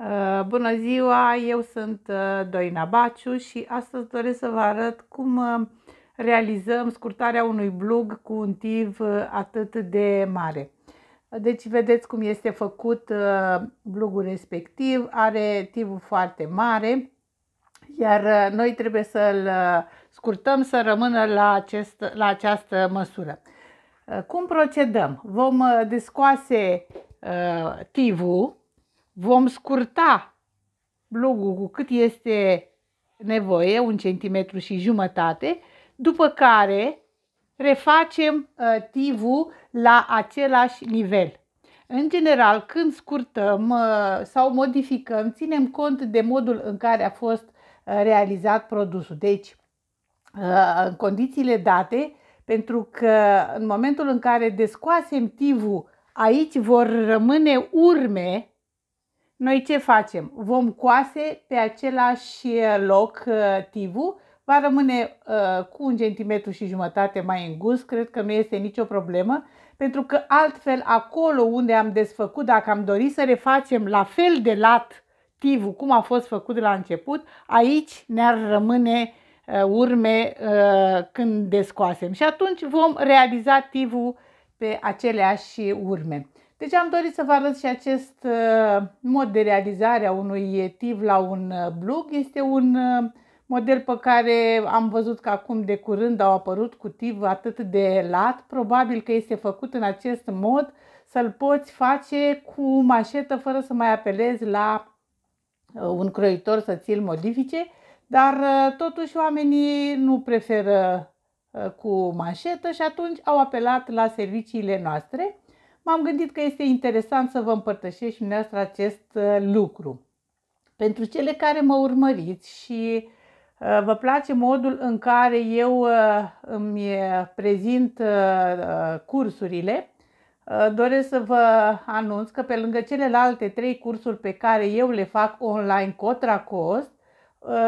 Uh, bună ziua, eu sunt uh, Doina Baciu și astăzi doresc să vă arăt cum uh, realizăm scurtarea unui blog cu un tiv atât de mare. Deci vedeți cum este făcut blogul respectiv, are tivul foarte mare, iar noi trebuie să-l scurtăm să rămână la, acest, la această măsură. Cum procedăm? Vom descoase tivul Vom scurta blogul cu cât este nevoie, un centimetru și jumătate, după care refacem uh, tivul la același nivel. În general, când scurtăm uh, sau modificăm, ținem cont de modul în care a fost uh, realizat produsul. Deci, în condițiile date, pentru că în momentul în care descoasem tivul, aici vor rămâne urme noi ce facem? Vom coase pe același eh, loc eh, tivu. va rămâne uh, cu un centimetru și jumătate mai îngust, cred că nu este nicio problemă, pentru că altfel acolo unde am desfăcut, dacă am dorit să refacem la fel de lat tivul cum a fost făcut de la început, aici ne-ar rămâne uh, urme uh, când descoasem și atunci vom realiza tivul pe aceleași urme. Deci am dorit să vă arăt și acest uh, mod de realizare a unui tiv la un uh, blug. Este un uh, model pe care am văzut că acum de curând au apărut cu tiv atât de lat. Probabil că este făcut în acest mod să-l poți face cu mașetă fără să mai apelezi la un croitor să ți-l modifice, dar totuși oamenii nu preferă cu mașetă și atunci au apelat la serviciile noastre m-am gândit că este interesant să vă împărtășesc și dumneavoastră acest uh, lucru. Pentru cele care mă urmăriți și uh, vă place modul în care eu uh, îmi prezint cursurile, doresc să vă anunț că pe lângă celelalte trei cursuri pe care eu le fac online contra cost,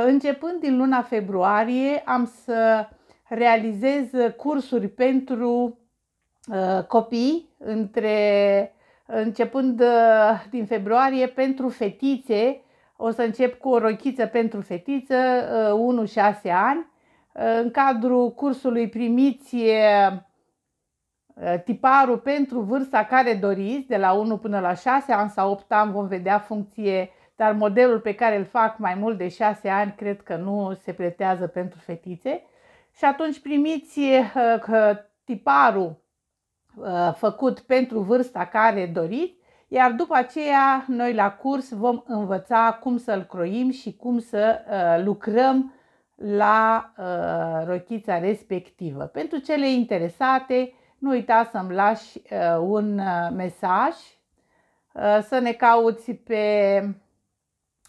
începând din luna februarie am să realizez cursuri pentru copii între, începând uh, din februarie pentru fetițe, o să încep cu o rochiță pentru fetiță, 1-6 uh, ani. Uh, în cadrul cursului primiți tiparul pentru vârsta care doriți, de la 1 până la 6 ani sau 8 ani vom vedea funcție, dar modelul pe care îl fac mai mult de 6 ani cred că nu se pretează pentru fetițe. Și atunci primiți tiparul Uh, făcut pentru vârsta care doriți, iar după aceea noi la curs vom învăța cum să-l croim și cum să uh, lucrăm la uh, rochița respectivă. Pentru cele interesate, nu uita să-mi lași un mesaj, să ne cauți pe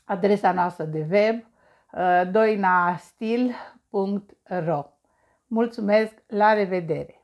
adresa noastră de web doinastil.ro Mulțumesc, la revedere!